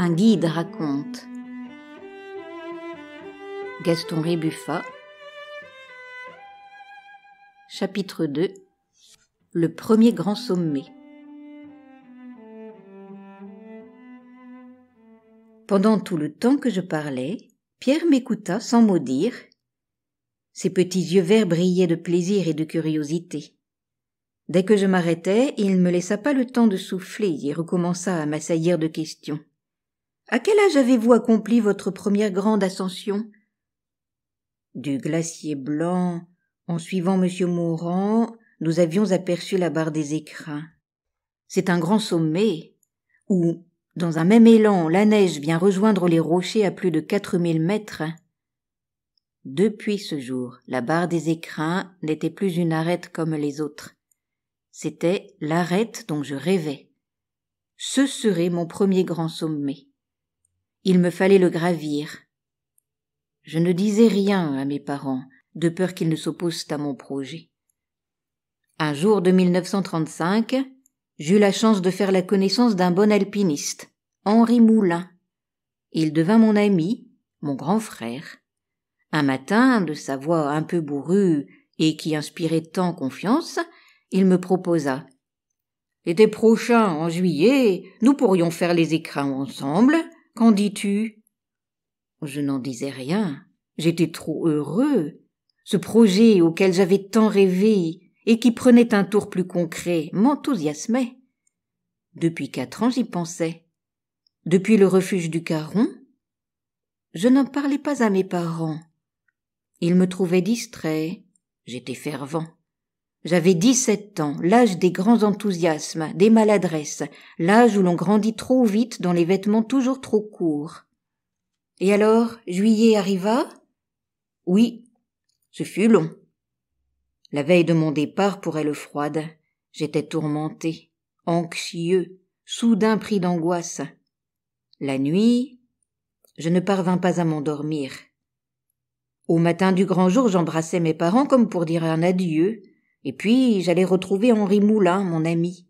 un guide raconte. Gaston rébuffa Chapitre 2 Le premier grand sommet. Pendant tout le temps que je parlais, Pierre m'écouta sans mot dire. Ses petits yeux verts brillaient de plaisir et de curiosité. Dès que je m'arrêtais, il ne me laissa pas le temps de souffler et recommença à m'assaillir de questions. À quel âge avez-vous accompli votre première grande ascension Du glacier blanc, en suivant Monsieur Morand, nous avions aperçu la barre des écrins. C'est un grand sommet où, dans un même élan, la neige vient rejoindre les rochers à plus de quatre mille mètres. Depuis ce jour, la barre des écrins n'était plus une arête comme les autres. C'était l'arête dont je rêvais. Ce serait mon premier grand sommet. Il me fallait le gravir. Je ne disais rien à mes parents, de peur qu'ils ne s'opposent à mon projet. Un jour de 1935, j'eus la chance de faire la connaissance d'un bon alpiniste, Henri Moulin. Il devint mon ami, mon grand frère. Un matin, de sa voix un peu bourrue et qui inspirait tant confiance, il me proposa L'été prochain, en juillet, nous pourrions faire les écrins ensemble, Qu'en dis-tu Je n'en disais rien. J'étais trop heureux. Ce projet auquel j'avais tant rêvé et qui prenait un tour plus concret m'enthousiasmait. Depuis quatre ans, j'y pensais. Depuis le refuge du Caron, je n'en parlais pas à mes parents. Ils me trouvaient distrait. J'étais fervent. J'avais dix-sept ans, l'âge des grands enthousiasmes, des maladresses, l'âge où l'on grandit trop vite dans les vêtements toujours trop courts. Et alors, juillet arriva? Oui. Ce fut long. La veille de mon départ pour elle froide, j'étais tourmenté, anxieux, soudain pris d'angoisse. La nuit, je ne parvins pas à m'endormir. Au matin du grand jour, j'embrassai mes parents comme pour dire un adieu, et puis j'allais retrouver Henri Moulin, mon ami.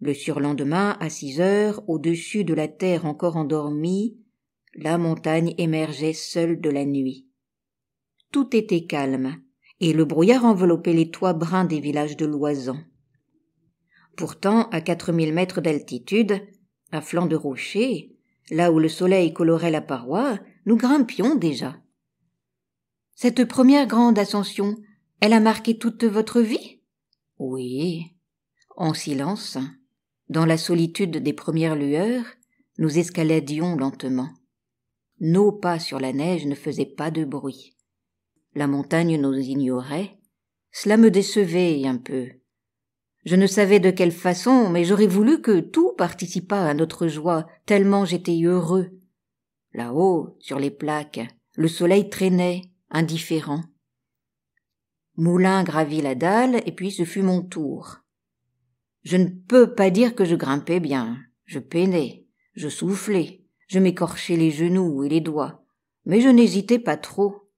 Le surlendemain, à six heures, au-dessus de la terre encore endormie, la montagne émergeait seule de la nuit. Tout était calme, et le brouillard enveloppait les toits bruns des villages de Loisan. Pourtant, à quatre mille mètres d'altitude, à flanc de rocher, là où le soleil colorait la paroi, nous grimpions déjà. Cette première grande ascension elle a marqué toute votre vie Oui. En silence, dans la solitude des premières lueurs, nous escaladions lentement. Nos pas sur la neige ne faisaient pas de bruit. La montagne nous ignorait. Cela me décevait un peu. Je ne savais de quelle façon, mais j'aurais voulu que tout participât à notre joie, tellement j'étais heureux. Là-haut, sur les plaques, le soleil traînait, indifférent. Moulin gravit la dalle, et puis ce fut mon tour. Je ne peux pas dire que je grimpais bien. Je peinais, je soufflais, je m'écorchais les genoux et les doigts, mais je n'hésitais pas trop.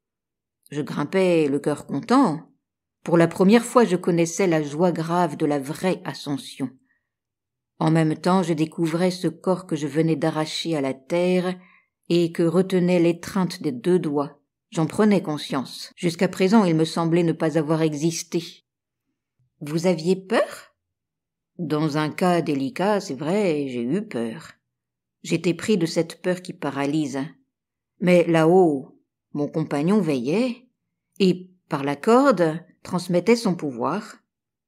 Je grimpais le cœur content. Pour la première fois, je connaissais la joie grave de la vraie ascension. En même temps, je découvrais ce corps que je venais d'arracher à la terre et que retenait l'étreinte des deux doigts, J'en prenais conscience. Jusqu'à présent, il me semblait ne pas avoir existé. Vous aviez peur Dans un cas délicat, c'est vrai, j'ai eu peur. J'étais pris de cette peur qui paralyse. Mais là-haut, mon compagnon veillait et, par la corde, transmettait son pouvoir.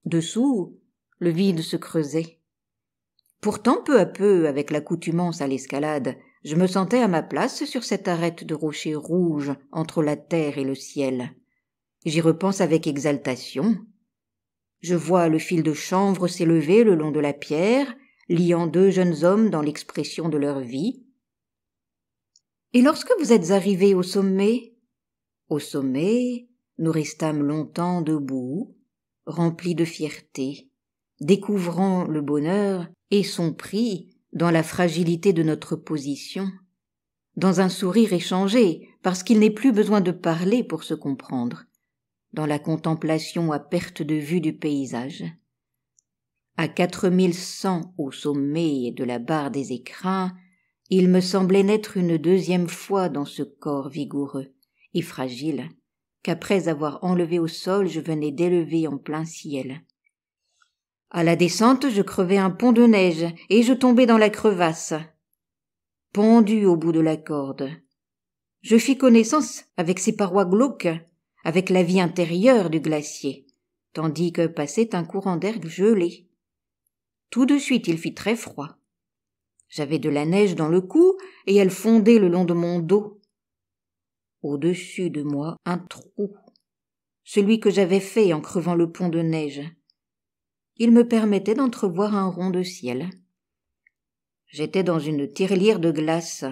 Dessous, le vide se creusait. Pourtant, peu à peu, avec l'accoutumance à l'escalade, je me sentais à ma place sur cette arête de rocher rouge entre la terre et le ciel. J'y repense avec exaltation. Je vois le fil de chanvre s'élever le long de la pierre, liant deux jeunes hommes dans l'expression de leur vie. Et lorsque vous êtes arrivés au sommet Au sommet, nous restâmes longtemps debout, remplis de fierté, découvrant le bonheur et son prix dans la fragilité de notre position, dans un sourire échangé, parce qu'il n'est plus besoin de parler pour se comprendre, dans la contemplation à perte de vue du paysage. À quatre mille cent au sommet de la barre des écrins, il me semblait naître une deuxième fois dans ce corps vigoureux et fragile, qu'après avoir enlevé au sol je venais d'élever en plein ciel. À la descente, je crevais un pont de neige et je tombai dans la crevasse, pendu au bout de la corde. Je fis connaissance avec ses parois glauques, avec la vie intérieure du glacier, tandis que passait un courant d'air gelé. Tout de suite, il fit très froid. J'avais de la neige dans le cou et elle fondait le long de mon dos. Au-dessus de moi, un trou, celui que j'avais fait en crevant le pont de neige il me permettait d'entrevoir un rond de ciel. J'étais dans une tirelire de glace.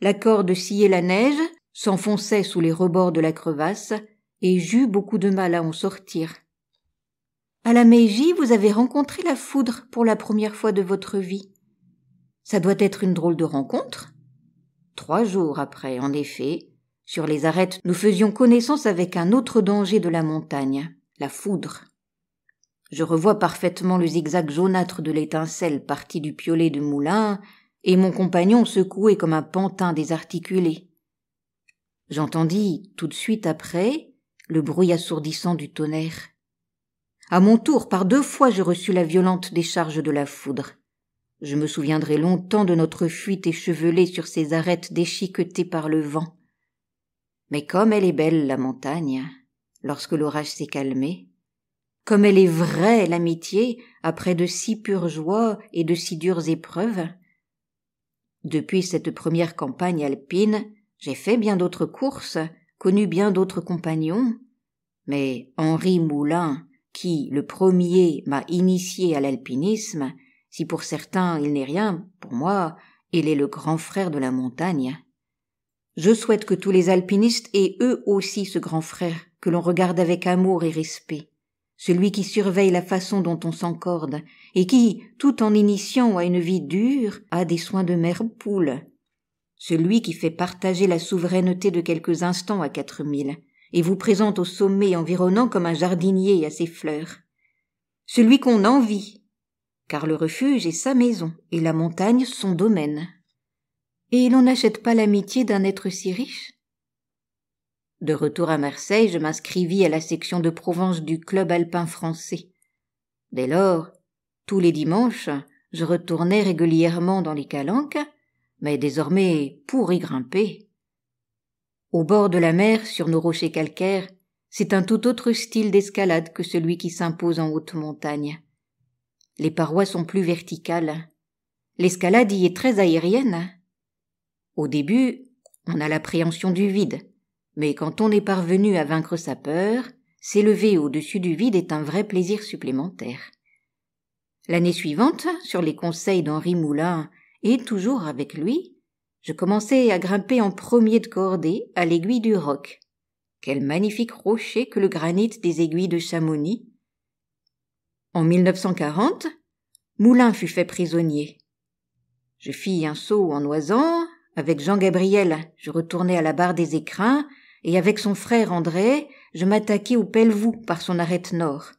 La corde sciait la neige, s'enfonçait sous les rebords de la crevasse, et j'eus beaucoup de mal à en sortir. À la Meiji, vous avez rencontré la foudre pour la première fois de votre vie. Ça doit être une drôle de rencontre. Trois jours après, en effet, sur les arêtes, nous faisions connaissance avec un autre danger de la montagne, la foudre. Je revois parfaitement le zigzag jaunâtre de l'étincelle partie du piolet de moulin, et mon compagnon secoué comme un pantin désarticulé. J'entendis, tout de suite après, le bruit assourdissant du tonnerre. À mon tour, par deux fois, je reçus la violente décharge de la foudre. Je me souviendrai longtemps de notre fuite échevelée sur ces arêtes déchiquetées par le vent. Mais comme elle est belle, la montagne, lorsque l'orage s'est calmé, comme elle est vraie, l'amitié, après de si pures joies et de si dures épreuves. Depuis cette première campagne alpine, j'ai fait bien d'autres courses, connu bien d'autres compagnons, mais Henri Moulin, qui, le premier, m'a initié à l'alpinisme, si pour certains il n'est rien, pour moi, il est le grand frère de la montagne. Je souhaite que tous les alpinistes aient eux aussi ce grand frère, que l'on regarde avec amour et respect celui qui surveille la façon dont on s'encorde, et qui, tout en initiant à une vie dure, a des soins de mère poule, celui qui fait partager la souveraineté de quelques instants à quatre mille, et vous présente au sommet environnant comme un jardinier à ses fleurs, celui qu'on envie, car le refuge est sa maison et la montagne son domaine. Et l'on n'achète pas l'amitié d'un être si riche de retour à Marseille, je m'inscrivis à la section de Provence du club alpin français. Dès lors, tous les dimanches, je retournais régulièrement dans les calanques, mais désormais pour y grimper. Au bord de la mer, sur nos rochers calcaires, c'est un tout autre style d'escalade que celui qui s'impose en haute montagne. Les parois sont plus verticales. L'escalade y est très aérienne. Au début, on a l'appréhension du vide, mais quand on est parvenu à vaincre sa peur, s'élever au-dessus du vide est un vrai plaisir supplémentaire. L'année suivante, sur les conseils d'Henri Moulin, et toujours avec lui, je commençais à grimper en premier de cordée à l'aiguille du roc. Quel magnifique rocher que le granit des aiguilles de Chamonix. En 1940, Moulin fut fait prisonnier. Je fis un saut en oisant, avec Jean-Gabriel, je retournai à la barre des écrins, et avec son frère André, je m'attaquai au Pelvoux par son arête nord.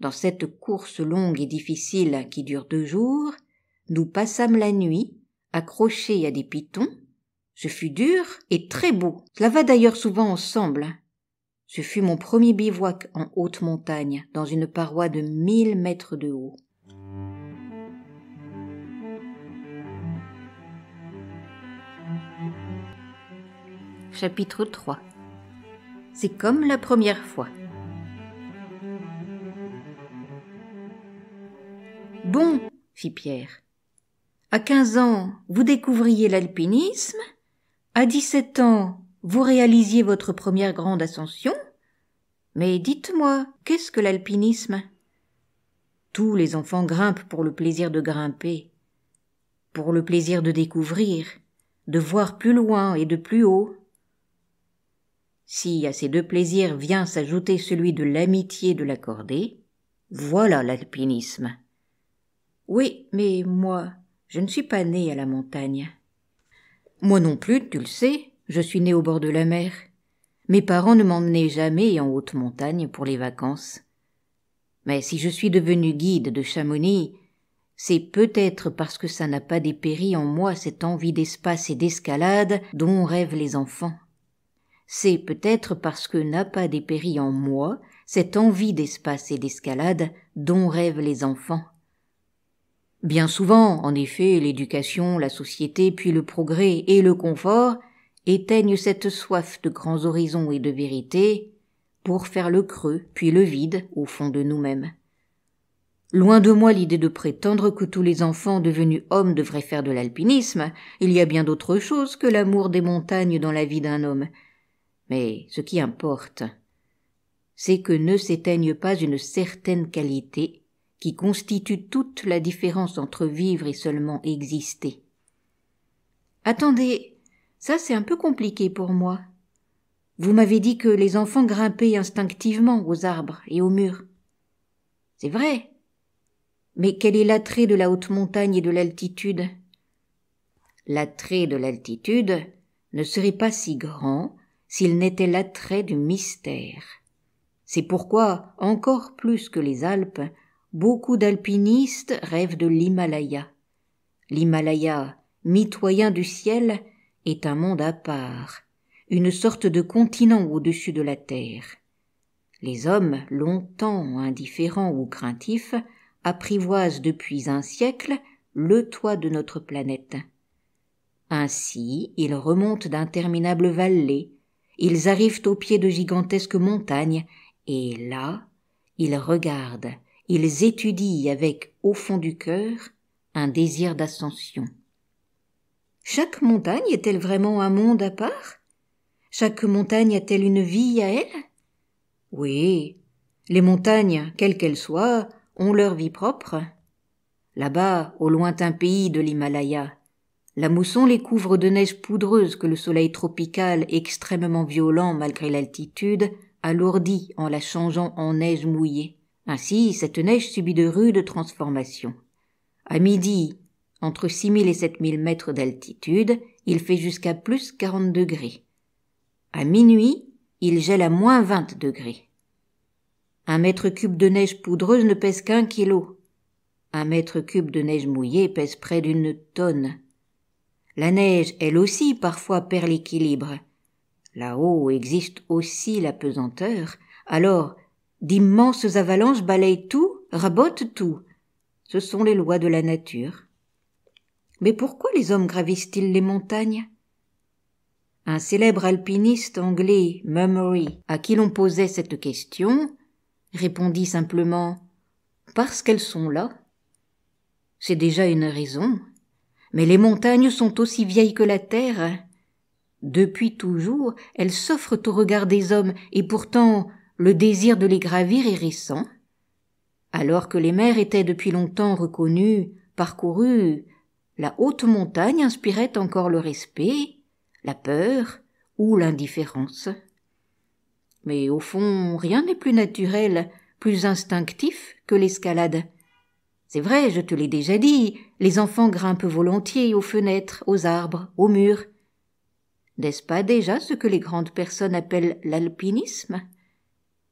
Dans cette course longue et difficile qui dure deux jours, nous passâmes la nuit, accrochés à des pitons. Ce fut dur et très beau. Cela va d'ailleurs souvent ensemble. Ce fut mon premier bivouac en haute montagne, dans une paroi de mille mètres de haut. Chapitre 3 C'est comme la première fois. Bon, fit Pierre. À quinze ans, vous découvriez l'alpinisme. À dix-sept ans, vous réalisiez votre première grande ascension. Mais dites-moi, qu'est-ce que l'alpinisme Tous les enfants grimpent pour le plaisir de grimper, pour le plaisir de découvrir, de voir plus loin et de plus haut, si à ces deux plaisirs vient s'ajouter celui de l'amitié de l'accorder, voilà l'alpinisme. Oui, mais moi, je ne suis pas né à la montagne. Moi non plus, tu le sais, je suis né au bord de la mer. Mes parents ne m'emmenaient jamais en haute montagne pour les vacances. Mais si je suis devenu guide de Chamonix, c'est peut-être parce que ça n'a pas dépéri en moi cette envie d'espace et d'escalade dont rêvent les enfants c'est peut-être parce que n'a pas dépéri en moi cette envie d'espace et d'escalade dont rêvent les enfants. Bien souvent, en effet, l'éducation, la société, puis le progrès et le confort éteignent cette soif de grands horizons et de vérité pour faire le creux, puis le vide au fond de nous-mêmes. Loin de moi l'idée de prétendre que tous les enfants devenus hommes devraient faire de l'alpinisme, il y a bien d'autres choses que l'amour des montagnes dans la vie d'un homme, mais ce qui importe, c'est que ne s'éteigne pas une certaine qualité qui constitue toute la différence entre vivre et seulement exister. Attendez, ça c'est un peu compliqué pour moi. Vous m'avez dit que les enfants grimpaient instinctivement aux arbres et aux murs. C'est vrai. Mais quel est l'attrait de la haute montagne et de l'altitude L'attrait de l'altitude ne serait pas si grand s'il n'était l'attrait du mystère. C'est pourquoi, encore plus que les Alpes, beaucoup d'alpinistes rêvent de l'Himalaya. L'Himalaya, mitoyen du ciel, est un monde à part, une sorte de continent au-dessus de la terre. Les hommes, longtemps indifférents ou craintifs, apprivoisent depuis un siècle le toit de notre planète. Ainsi, ils remontent d'interminables vallées, ils arrivent au pied de gigantesques montagnes, et là, ils regardent, ils étudient avec, au fond du cœur, un désir d'ascension. Chaque montagne est-elle vraiment un monde à part Chaque montagne a-t-elle une vie à elle Oui, les montagnes, quelles qu'elles soient, ont leur vie propre. Là-bas, au lointain pays de l'Himalaya, la mousson les couvre de neige poudreuse que le soleil tropical, extrêmement violent malgré l'altitude, alourdit en la changeant en neige mouillée. Ainsi, cette neige subit de rudes transformations. À midi, entre 6000 et 7000 mètres d'altitude, il fait jusqu'à plus 40 degrés. À minuit, il gèle à moins 20 degrés. Un mètre cube de neige poudreuse ne pèse qu'un kilo. Un mètre cube de neige mouillée pèse près d'une tonne. La neige, elle aussi, parfois perd l'équilibre. Là-haut existe aussi la pesanteur. Alors, d'immenses avalanches balayent tout, rabotent tout. Ce sont les lois de la nature. Mais pourquoi les hommes gravissent-ils les montagnes Un célèbre alpiniste anglais, Mummery, à qui l'on posait cette question, répondit simplement Parce qu'elles sont là. C'est déjà une raison. Mais les montagnes sont aussi vieilles que la terre. Depuis toujours, elles s'offrent au regard des hommes, et pourtant le désir de les gravir est récent. Alors que les mers étaient depuis longtemps reconnues, parcourues, la haute montagne inspirait encore le respect, la peur ou l'indifférence. Mais au fond, rien n'est plus naturel, plus instinctif que l'escalade. C'est vrai, je te l'ai déjà dit, les enfants grimpent volontiers aux fenêtres, aux arbres, aux murs. N'est-ce pas déjà ce que les grandes personnes appellent l'alpinisme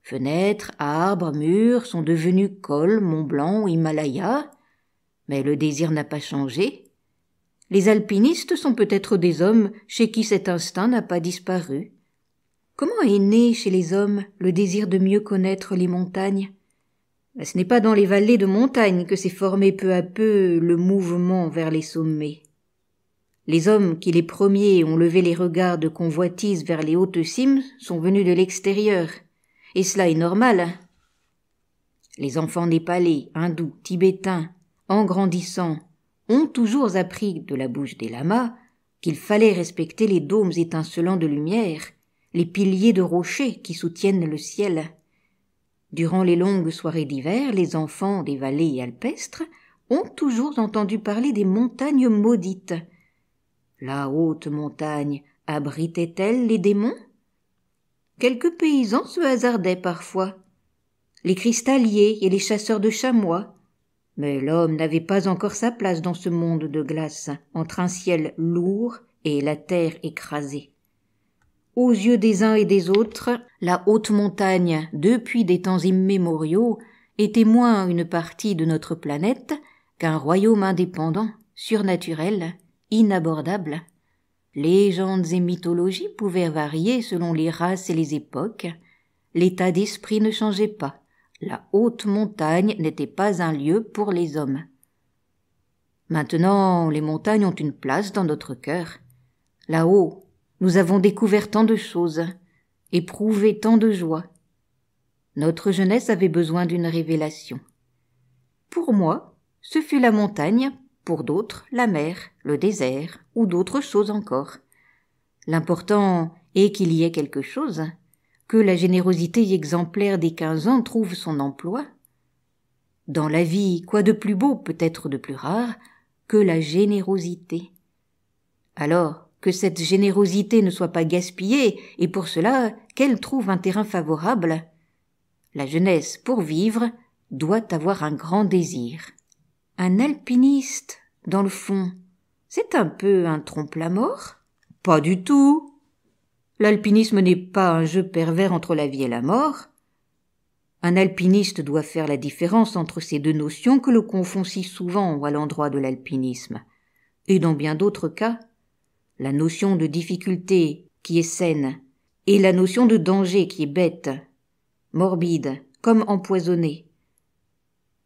Fenêtres, arbres, murs sont devenus cols, Mont Blanc, Himalaya, mais le désir n'a pas changé. Les alpinistes sont peut-être des hommes chez qui cet instinct n'a pas disparu. Comment est né chez les hommes le désir de mieux connaître les montagnes ce n'est pas dans les vallées de montagne que s'est formé peu à peu le mouvement vers les sommets. Les hommes qui les premiers ont levé les regards de convoitise vers les hautes cimes sont venus de l'extérieur, et cela est normal. Les enfants népalais, hindous, tibétains, en grandissant, ont toujours appris de la bouche des lamas qu'il fallait respecter les dômes étincelants de lumière, les piliers de rochers qui soutiennent le ciel. Durant les longues soirées d'hiver, les enfants des vallées alpestres ont toujours entendu parler des montagnes maudites. La haute montagne abritait-elle les démons Quelques paysans se hasardaient parfois. Les cristalliers et les chasseurs de chamois. Mais l'homme n'avait pas encore sa place dans ce monde de glace, entre un ciel lourd et la terre écrasée. Aux yeux des uns et des autres, la haute montagne, depuis des temps immémoriaux, était moins une partie de notre planète qu'un royaume indépendant, surnaturel, inabordable. Légendes et mythologies pouvaient varier selon les races et les époques. L'état d'esprit ne changeait pas. La haute montagne n'était pas un lieu pour les hommes. Maintenant, les montagnes ont une place dans notre cœur. Là-haut, nous avons découvert tant de choses, éprouvé tant de joies. Notre jeunesse avait besoin d'une révélation. Pour moi, ce fut la montagne, pour d'autres, la mer, le désert, ou d'autres choses encore. L'important est qu'il y ait quelque chose, que la générosité exemplaire des quinze ans trouve son emploi. Dans la vie, quoi de plus beau, peut-être de plus rare, que la générosité. Alors, que cette générosité ne soit pas gaspillée, et pour cela qu'elle trouve un terrain favorable. La jeunesse, pour vivre, doit avoir un grand désir. Un alpiniste, dans le fond, c'est un peu un trompe-la mort? Pas du tout. L'alpinisme n'est pas un jeu pervers entre la vie et la mort. Un alpiniste doit faire la différence entre ces deux notions que le confond si souvent à l'endroit de l'alpinisme, et dans bien d'autres cas, la notion de difficulté qui est saine, et la notion de danger qui est bête, morbide, comme empoisonnée.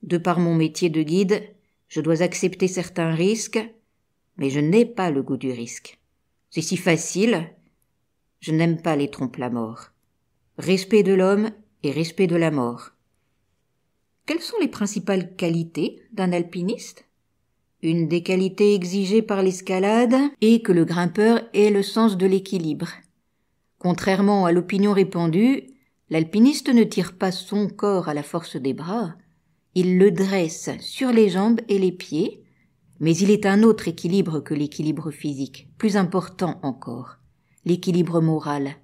De par mon métier de guide, je dois accepter certains risques, mais je n'ai pas le goût du risque. C'est si facile. Je n'aime pas les trompes la mort. Respect de l'homme et respect de la mort. Quelles sont les principales qualités d'un alpiniste? une des qualités exigées par l'escalade est que le grimpeur ait le sens de l'équilibre. Contrairement à l'opinion répandue, l'alpiniste ne tire pas son corps à la force des bras, il le dresse sur les jambes et les pieds, mais il est un autre équilibre que l'équilibre physique, plus important encore, l'équilibre moral.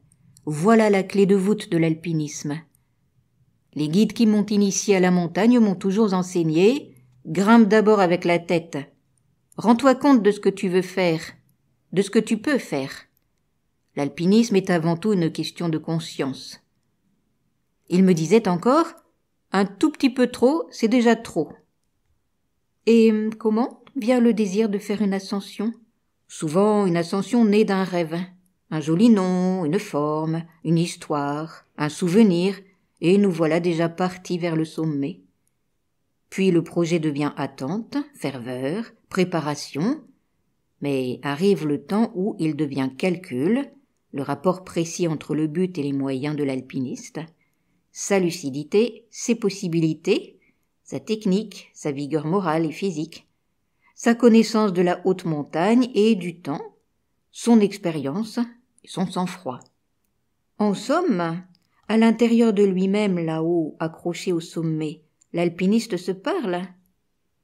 Voilà la clé de voûte de l'alpinisme. Les guides qui m'ont initié à la montagne m'ont toujours enseigné Grimpe d'abord avec la tête. Rends-toi compte de ce que tu veux faire, de ce que tu peux faire. L'alpinisme est avant tout une question de conscience. Il me disait encore Un tout petit peu trop, c'est déjà trop. Et comment vient le désir de faire une ascension Souvent une ascension née d'un rêve, un joli nom, une forme, une histoire, un souvenir, et nous voilà déjà partis vers le sommet. Puis le projet devient attente, ferveur, préparation, mais arrive le temps où il devient calcul, le rapport précis entre le but et les moyens de l'alpiniste, sa lucidité, ses possibilités, sa technique, sa vigueur morale et physique, sa connaissance de la haute montagne et du temps, son expérience son sang-froid. En somme, à l'intérieur de lui-même là-haut, accroché au sommet, L'alpiniste se parle.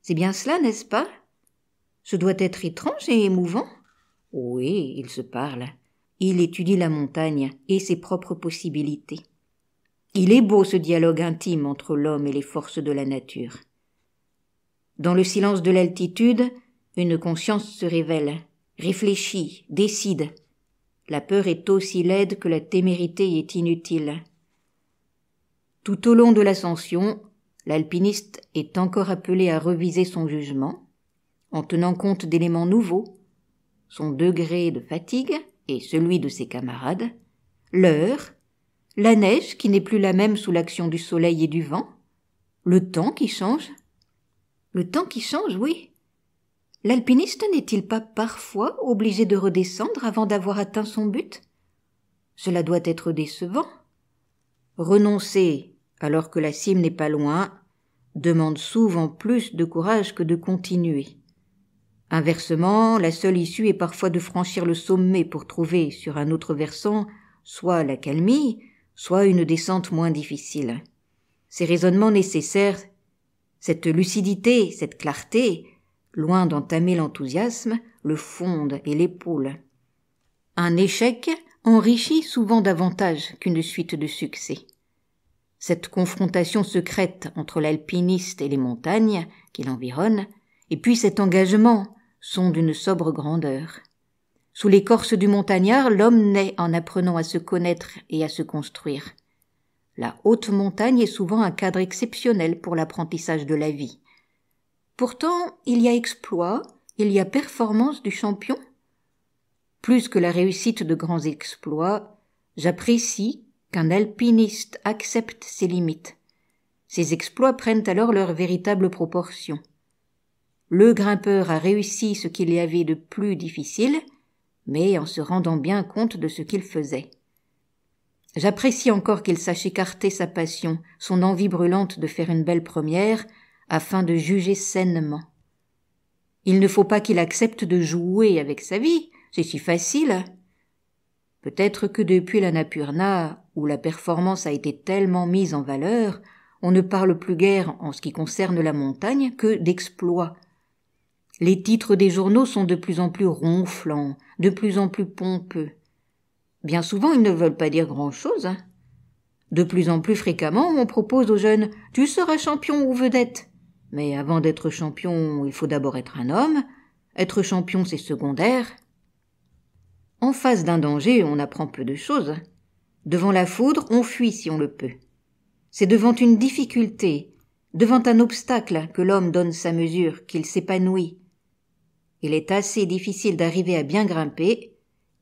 C'est bien cela, n'est-ce pas Ce doit être étrange et émouvant. Oui, il se parle. Il étudie la montagne et ses propres possibilités. Il est beau ce dialogue intime entre l'homme et les forces de la nature. Dans le silence de l'altitude, une conscience se révèle, réfléchit, décide. La peur est aussi laide que la témérité est inutile. Tout au long de l'ascension, l'alpiniste est encore appelé à reviser son jugement en tenant compte d'éléments nouveaux, son degré de fatigue et celui de ses camarades, l'heure, la neige qui n'est plus la même sous l'action du soleil et du vent, le temps qui change. Le temps qui change, oui. L'alpiniste n'est-il pas parfois obligé de redescendre avant d'avoir atteint son but Cela doit être décevant. Renoncer alors que la cime n'est pas loin, demande souvent plus de courage que de continuer. Inversement, la seule issue est parfois de franchir le sommet pour trouver, sur un autre versant, soit la calmie, soit une descente moins difficile. Ces raisonnements nécessaires, cette lucidité, cette clarté, loin d'entamer l'enthousiasme, le fondent et l'épaulent. Un échec enrichit souvent davantage qu'une suite de succès cette confrontation secrète entre l'alpiniste et les montagnes qui l'environnent, et puis cet engagement sont d'une sobre grandeur. Sous l'écorce du montagnard, l'homme naît en apprenant à se connaître et à se construire. La haute montagne est souvent un cadre exceptionnel pour l'apprentissage de la vie. Pourtant, il y a exploit, il y a performance du champion. Plus que la réussite de grands exploits, j'apprécie qu'un alpiniste accepte ses limites. Ses exploits prennent alors leurs véritables proportions. Le grimpeur a réussi ce qu'il y avait de plus difficile, mais en se rendant bien compte de ce qu'il faisait. J'apprécie encore qu'il sache écarter sa passion, son envie brûlante de faire une belle première, afin de juger sainement. Il ne faut pas qu'il accepte de jouer avec sa vie, c'est si facile. Peut-être que depuis la Napurna, où la performance a été tellement mise en valeur, on ne parle plus guère, en ce qui concerne la montagne, que d'exploits. Les titres des journaux sont de plus en plus ronflants, de plus en plus pompeux. Bien souvent, ils ne veulent pas dire grand-chose. Hein. De plus en plus fréquemment, on propose aux jeunes Tu seras champion ou vedette. Mais avant d'être champion, il faut d'abord être un homme. Être champion, c'est secondaire. En face d'un danger, on apprend peu de choses. Devant la foudre, on fuit si on le peut. C'est devant une difficulté, devant un obstacle que l'homme donne sa mesure, qu'il s'épanouit. Il est assez difficile d'arriver à bien grimper,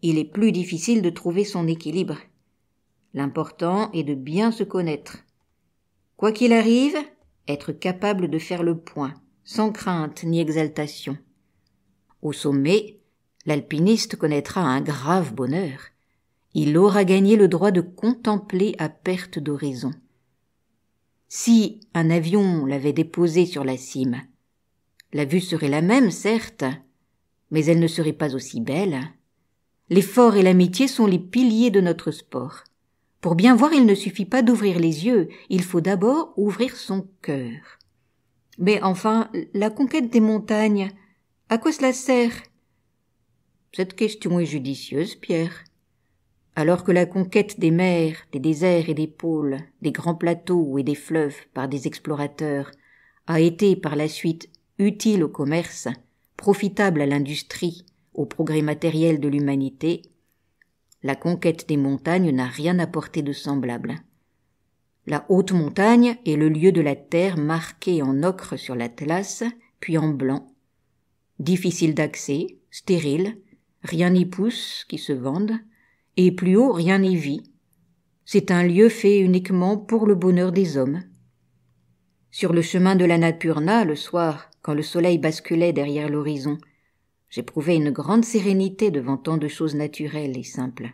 il est plus difficile de trouver son équilibre. L'important est de bien se connaître. Quoi qu'il arrive, être capable de faire le point, sans crainte ni exaltation. Au sommet, l'alpiniste connaîtra un grave bonheur. Il aura gagné le droit de contempler à perte d'horizon. Si un avion l'avait déposé sur la cime, la vue serait la même, certes, mais elle ne serait pas aussi belle. L'effort et l'amitié sont les piliers de notre sport. Pour bien voir, il ne suffit pas d'ouvrir les yeux, il faut d'abord ouvrir son cœur. Mais enfin, la conquête des montagnes, à quoi cela sert cette question est judicieuse, Pierre. Alors que la conquête des mers, des déserts et des pôles, des grands plateaux et des fleuves par des explorateurs a été par la suite utile au commerce, profitable à l'industrie, au progrès matériel de l'humanité, la conquête des montagnes n'a rien apporté de semblable. La haute montagne est le lieu de la terre marqué en ocre sur l'Atlas, puis en blanc. Difficile d'accès, stérile, rien n'y pousse qui se vende, et plus haut rien n'y vit. C'est un lieu fait uniquement pour le bonheur des hommes. Sur le chemin de la Napurna, le soir, quand le soleil basculait derrière l'horizon, j'éprouvais une grande sérénité devant tant de choses naturelles et simples.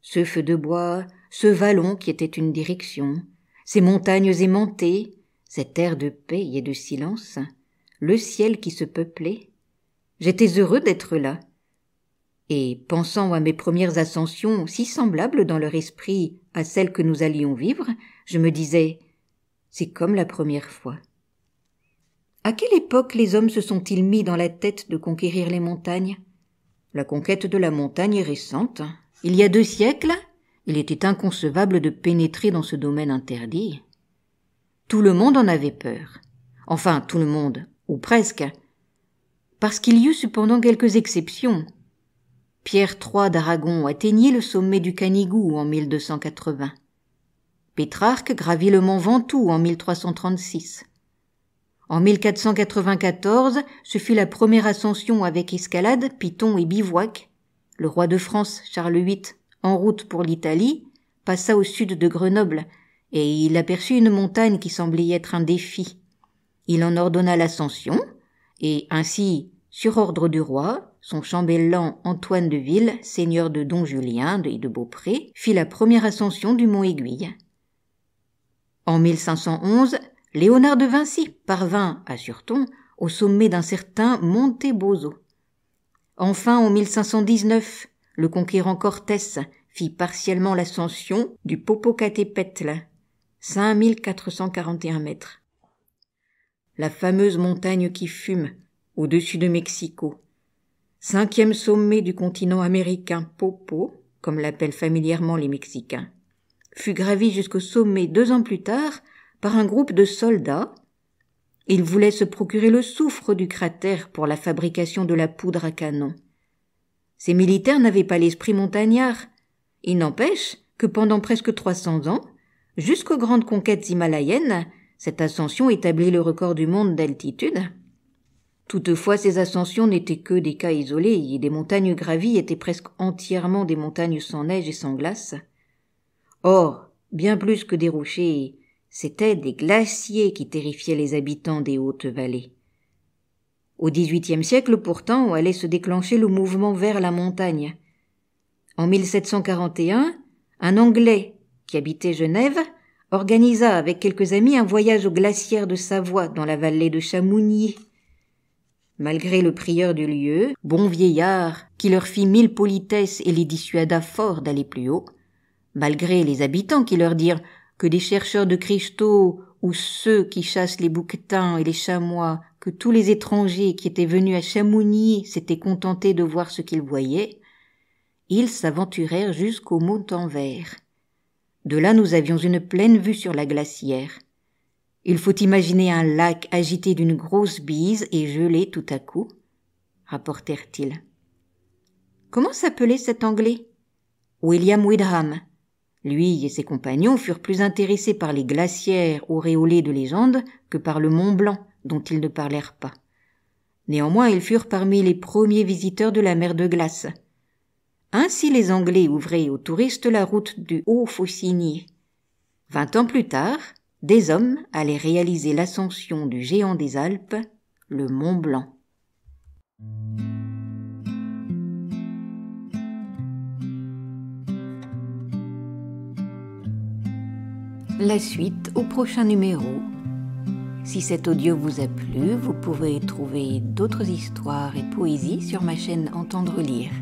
Ce feu de bois, ce vallon qui était une direction, ces montagnes aimantées, cette air de paix et de silence, le ciel qui se peuplait. J'étais heureux d'être là, et pensant à mes premières ascensions si semblables dans leur esprit à celles que nous allions vivre, je me disais C'est comme la première fois. À quelle époque les hommes se sont-ils mis dans la tête de conquérir les montagnes La conquête de la montagne est récente. Il y a deux siècles, il était inconcevable de pénétrer dans ce domaine interdit. Tout le monde en avait peur. Enfin, tout le monde, ou presque. Parce qu'il y eut cependant quelques exceptions. Pierre III d'Aragon atteignit le sommet du Canigou en 1280. Pétrarque gravit le mont Ventoux en 1336. En 1494, ce fut la première ascension avec escalade, piton et bivouac. Le roi de France, Charles VIII, en route pour l'Italie, passa au sud de Grenoble, et il aperçut une montagne qui semblait être un défi. Il en ordonna l'ascension, et ainsi sur ordre du roi, son chambellan Antoine de Ville, seigneur de Don Julien et de Beaupré, fit la première ascension du mont Aiguille. En 1511, Léonard de Vinci parvint assure-t-on, au sommet d'un certain Montebozo. Enfin, en 1519, le conquérant Cortès fit partiellement l'ascension du Popocatépetl, 5441 mètres. La fameuse montagne qui fume, au-dessus de Mexico. Cinquième sommet du continent américain Popo, comme l'appellent familièrement les Mexicains, fut gravi jusqu'au sommet deux ans plus tard par un groupe de soldats. Ils voulaient se procurer le soufre du cratère pour la fabrication de la poudre à canon. Ces militaires n'avaient pas l'esprit montagnard. Il n'empêche que pendant presque 300 ans, jusqu'aux grandes conquêtes himalayennes, cette ascension établit le record du monde d'altitude. Toutefois, ces ascensions n'étaient que des cas isolés, et des montagnes gravies étaient presque entièrement des montagnes sans neige et sans glace. Or, bien plus que des rochers, c'étaient des glaciers qui terrifiaient les habitants des hautes vallées. Au XVIIIe siècle, pourtant, allait se déclencher le mouvement vers la montagne. En 1741, un Anglais qui habitait Genève organisa avec quelques amis un voyage aux glacières de Savoie dans la vallée de Chamounier malgré le prieur du lieu, bon vieillard, qui leur fit mille politesses et les dissuada fort d'aller plus haut, malgré les habitants qui leur dirent que des chercheurs de cristaux ou ceux qui chassent les bouquetins et les chamois, que tous les étrangers qui étaient venus à Chamonix s'étaient contentés de voir ce qu'ils voyaient, ils s'aventurèrent jusqu'au mont en De là nous avions une pleine vue sur la glacière. Il faut imaginer un lac agité d'une grosse bise et gelé tout à coup, rapportèrent-ils. Comment s'appelait cet Anglais William Widham. Lui et ses compagnons furent plus intéressés par les glacières auréolées de légende que par le Mont Blanc, dont ils ne parlèrent pas. Néanmoins, ils furent parmi les premiers visiteurs de la mer de glace. Ainsi les Anglais ouvraient aux touristes la route du Haut-Faucigny. Vingt ans plus tard, des hommes allaient réaliser l'ascension du géant des Alpes, le Mont Blanc. La suite au prochain numéro. Si cet audio vous a plu, vous pouvez trouver d'autres histoires et poésies sur ma chaîne Entendre lire.